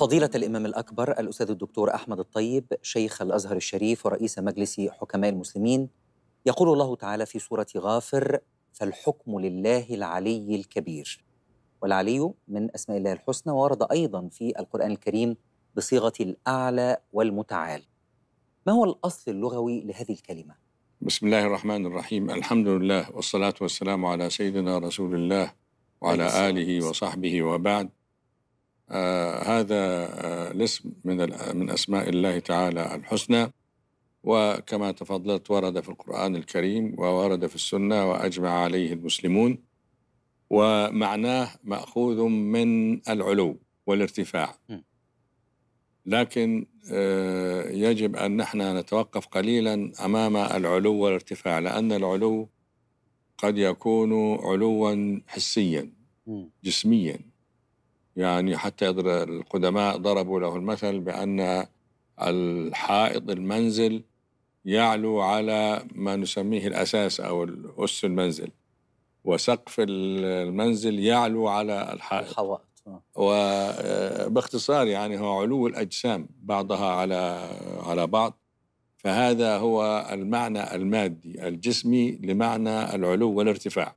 فضيلة الإمام الأكبر الأستاذ الدكتور أحمد الطيب شيخ الأزهر الشريف ورئيس مجلس حكماء المسلمين يقول الله تعالى في سورة غافر فالحكم لله العلي الكبير والعلي من أسماء الله الحسنى ورد أيضا في القرآن الكريم بصيغة الأعلى والمتعال ما هو الأصل اللغوي لهذه الكلمة؟ بسم الله الرحمن الرحيم الحمد لله والصلاة والسلام على سيدنا رسول الله وعلى آله وصحبه وبعد آه، هذا آه، الاسم من من اسماء الله تعالى الحسنى وكما تفضلت ورد في القران الكريم وورد في السنه واجمع عليه المسلمون ومعناه ماخوذ من العلو والارتفاع لكن آه، يجب ان نحن نتوقف قليلا امام العلو والارتفاع لان العلو قد يكون علوا حسيا جسميا يعني حتى القدماء ضربوا له المثل بأن الحائط المنزل يعلو على ما نسميه الأساس أو الأس المنزل وسقف المنزل يعلو على الحائط الحوائط آه. وباختصار آه، يعني هو علو الأجسام بعضها على على بعض فهذا هو المعنى المادي الجسمي لمعنى العلو والارتفاع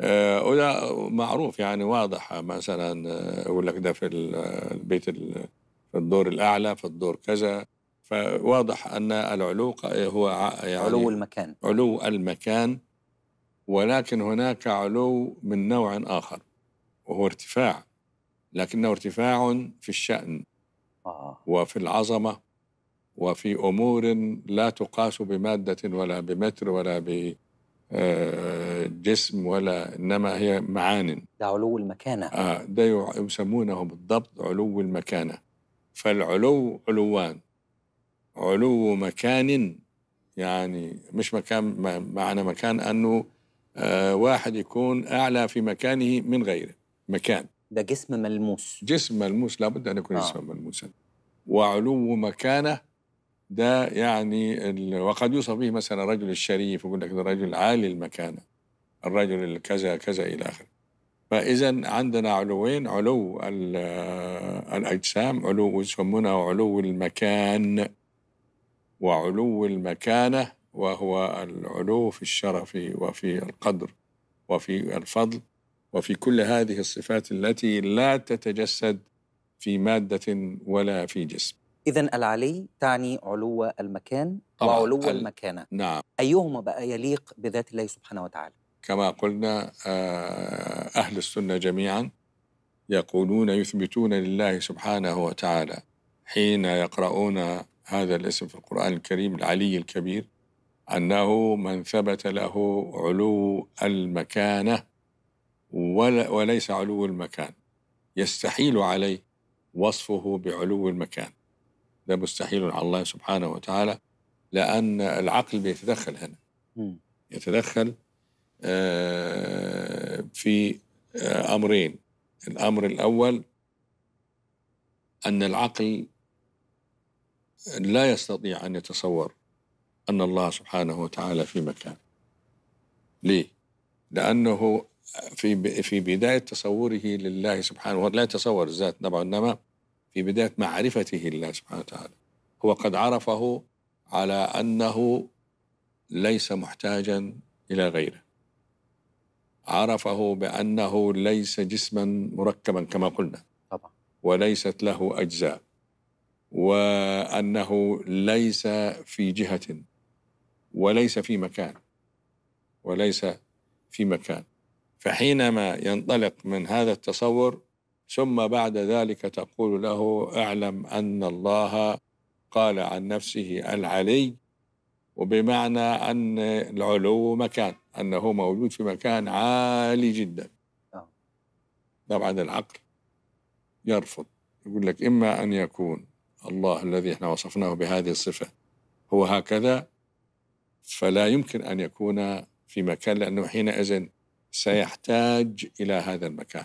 آه، ولا معروف يعني واضح مثلا آه، يقول لك ده في آه، البيت في الدور الاعلى في الدور كذا فواضح ان العلوق هو يعني علو المكان علو المكان ولكن هناك علو من نوع اخر وهو ارتفاع لكنه ارتفاع في الشان آه. وفي العظمه وفي امور لا تقاس بماده ولا بمتر ولا ب جسم ولا انما هي معان ده علو المكانه اه ده يسمونه بالضبط علو المكانه فالعلو علوان علو مكان يعني مش مكان معنى مكان انه آه واحد يكون اعلى في مكانه من غيره مكان ده جسم ملموس جسم ملموس لابد ان يكون آه. جسم ملموسا وعلو مكانه ده يعني وقد يوصف به مثلا الرجل الشريف يقول لك ده الرجل عالي المكانه الرجل الكذا كذا إلى آخره فإذا عندنا علوين علو الأجسام علو يسمونه علو المكان وعلو المكانة وهو العلو في الشرف وفي القدر وفي الفضل وفي كل هذه الصفات التي لا تتجسد في مادة ولا في جسم إذا العلي تعني علو المكان وعلو المكانة نعم أيهما بقى يليق بذات الله سبحانه وتعالى كما قلنا آه، أهل السنة جميعا يقولون يثبتون لله سبحانه وتعالى حين يقرؤون هذا الاسم في القرآن الكريم العلي الكبير أنه من ثبت له علو المكانة وليس علو المكان يستحيل عليه وصفه بعلو المكان ده مستحيل على الله سبحانه وتعالى لأن العقل بيتدخل هنا يتدخل آه، في آه، امرين الامر الاول ان العقل لا يستطيع ان يتصور ان الله سبحانه وتعالى في مكان ليه لانه في في بدايه تصوره لله سبحانه وتعالى لا يتصور الذات طبعا انما في بدايه معرفته لله سبحانه وتعالى هو قد عرفه على انه ليس محتاجا الى غيره عرفه بأنه ليس جسما مركبا كما قلنا طبعا. وليست له أجزاء وأنه ليس في جهة وليس في مكان وليس في مكان فحينما ينطلق من هذا التصور ثم بعد ذلك تقول له اعلم ان الله قال عن نفسه العلي وبمعنى أن العلو مكان أنه موجود في مكان عالي جدا نعم. طبعا العقل يرفض يقول لك إما أن يكون الله الذي احنا وصفناه بهذه الصفة هو هكذا فلا يمكن أن يكون في مكان لأنه حينئذ سيحتاج إلى هذا المكان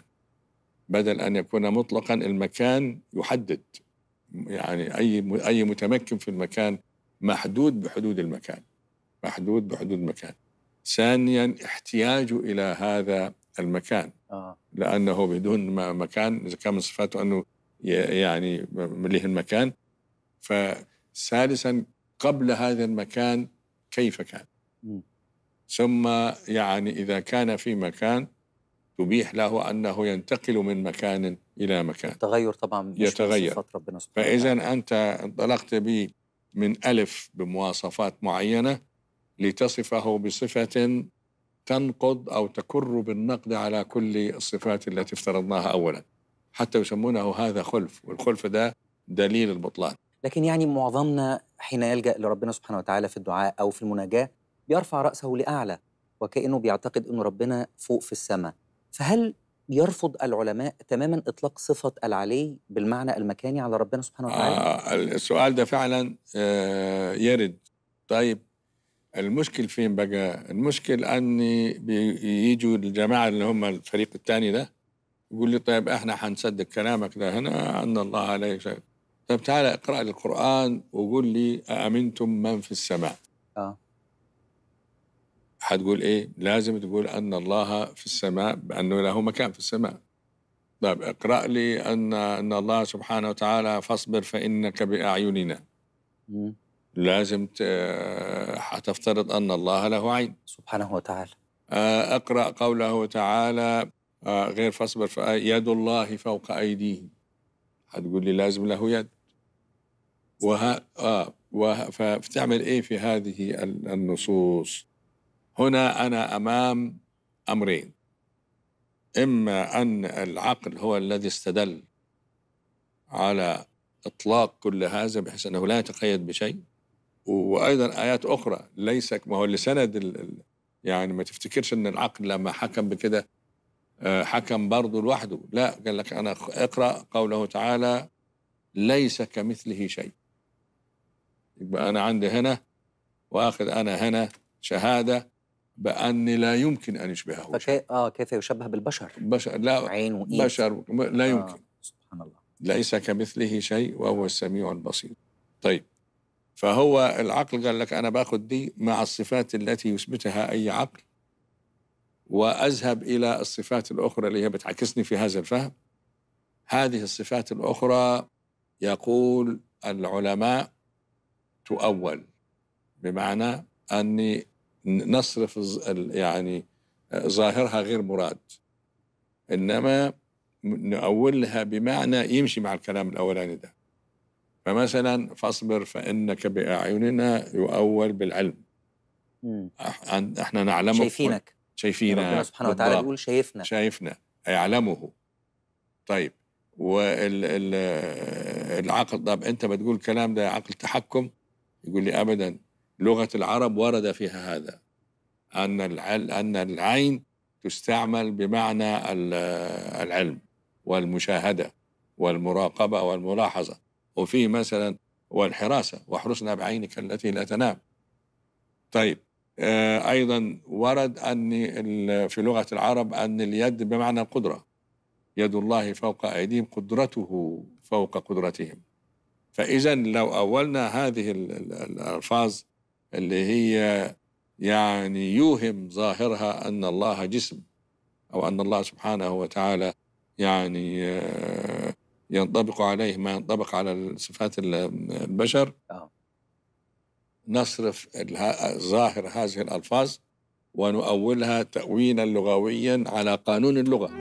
بدل أن يكون مطلقا المكان يحدد يعني أي أي متمكن في المكان محدود بحدود المكان محدود بحدود المكان ثانيا احتياجه إلى هذا المكان آه. لأنه بدون ما مكان إذا كان من صفاته أنه يعني مليه المكان فثالثا قبل هذا المكان كيف كان م. ثم يعني إذا كان في مكان تبيح له أنه ينتقل من مكان إلى مكان التغير طبعا يتغير ربنا سبحانه فإذا أنت انطلقت من ألف بمواصفات معينة لتصفه بصفة تنقض أو تكر بالنقد على كل الصفات التي افترضناها أولا حتى يسمونه هذا خلف والخلف ده دليل البطلان لكن يعني معظمنا حين يلجأ لربنا سبحانه وتعالى في الدعاء أو في المناجاة بيرفع رأسه لأعلى وكأنه بيعتقد أن ربنا فوق في السماء فهل يرفض العلماء تماما اطلاق صفه العلي بالمعنى المكاني على ربنا سبحانه وتعالى آه السؤال ده فعلا آه يرد طيب المشكل فين بقى المشكل ان بييجوا الجماعه اللي هم الفريق الثاني ده يقول لي طيب احنا حنصدق كلامك ده هنا ان الله عليك طب تعالى اقرا لي القران وقول لي امنتم من في السماء آه. حتقول ايه؟ لازم تقول ان الله في السماء بانه له مكان في السماء. طيب اقرا لي ان ان الله سبحانه وتعالى فاصبر فانك باعيننا. مم. لازم حتفترض ان الله له عين. سبحانه وتعالى. آه، اقرا قوله تعالى آه، غير فاصبر يد الله فوق ايديهم. حتقول لي لازم له يد. وها اه وه... فبتعمل ايه في هذه النصوص؟ هنا أنا أمام أمرين إما أن العقل هو الذي استدل على إطلاق كل هذا بحيث أنه لا يتقيد بشيء وأيضا آيات أخرى ليس ما هو اللي سند يعني ما تفتكرش أن العقل لما حكم بكده آه، حكم برضه لوحده لا قال لك أنا اقرأ قوله تعالى ليس كمثله شيء يبقى أنا عندي هنا وآخذ أنا هنا شهادة بأن لا يمكن أن يشبهه فكي... آه كيف يشبه بالبشر بشر لا عين وإيد بشر لا آه، يمكن آه. سبحان الله ليس كمثله شيء وهو السميع البصير طيب فهو العقل قال لك أنا باخذ دي مع الصفات التي يثبتها أي عقل وأذهب إلى الصفات الأخرى اللي هي بتعكسني في هذا الفهم هذه الصفات الأخرى يقول العلماء تؤول بمعنى أني نصرف يعني ظاهرها غير مراد انما نؤولها بمعنى يمشي مع الكلام الاولاني ده فمثلا فاصبر فانك باعيننا يؤول بالعلم مم. احنا نعلمه شايفينك شايفينا ربنا سبحانه وتعالى يقول شايفنا شايفنا يعلمه طيب والعقل طب انت بتقول الكلام ده عقل تحكم يقول لي ابدا لغة العرب ورد فيها هذا أن أن العين تستعمل بمعنى العلم والمشاهدة والمراقبة والملاحظة وفي مثلا والحراسة واحرسنا بعينك التي لا تنام طيب آه، أيضا ورد أن في لغة العرب أن اليد بمعنى القدرة يد الله فوق أيديهم قدرته فوق قدرتهم فإذا لو أولنا هذه الألفاظ اللي هي يعني يوهم ظاهرها أن الله جسم أو أن الله سبحانه وتعالى يعني آه، ينطبق عليه ما ينطبق على صفات البشر آه. نصرف ظاهر هذه الألفاظ ونؤولها تأويلا لغويا على قانون اللغة